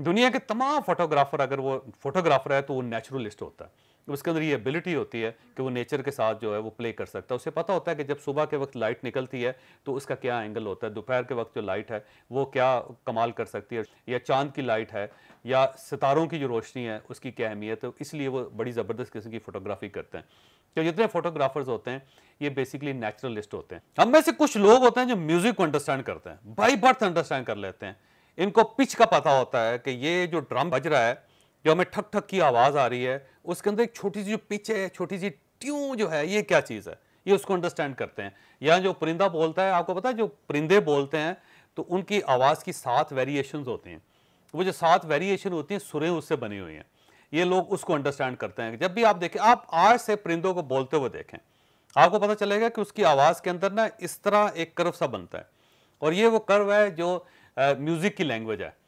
दुनिया के तमाम फोटोग्राफर अगर वो फोटोग्राफर है तो वो नेचुरलिस्ट होता है उसके अंदर ये एबिलिटी होती है कि वो नेचर के साथ जो है वो प्ले कर सकता है उसे पता होता है कि जब सुबह के वक्त लाइट निकलती है तो उसका क्या एंगल होता है दोपहर के वक्त जो लाइट है वो क्या कमाल कर सकती है या चांद की लाइट है या सितारों की जो रोशनी है उसकी क्या अहमियत है इसलिए वो बड़ी ज़बरदस्त किस्म की फ़ोटोग्राफी करते हैं तो जितने फोटोग्राफर्स होते हैं ये बेसिकली नेचुरलिस्ट होते हैं हम में से कुछ लोग होते हैं जो म्यूज़िक को अंडरस्टैंड करते हैं बाई बर्थ अंडरस्टैंड कर लेते हैं इनको पिच का पता होता है कि ये जो ड्रम बज रहा है जो हमें ठक ठक की आवाज़ आ रही है उसके अंदर एक छोटी सी जो पिच है छोटी सी ट्यू जो है ये क्या चीज़ है ये उसको अंडरस्टैंड करते हैं या जो परिंदा बोलता है आपको पता है जो परिंदे बोलते हैं तो उनकी आवाज़ की सात वेरिएशन होती हैं वो जो सात वेरिएशन होती हैं सुरें उससे बनी हुई हैं ये लोग उसको अंडरस्टैंड करते हैं जब भी आप देखें आप आज से परिंदों को बोलते हुए देखें आपको पता चलेगा कि उसकी आवाज़ के अंदर ना इस तरह एक कर्व सा बनता है और ये वो कर्व है जो म्यूज़िक की लैंग्वेज है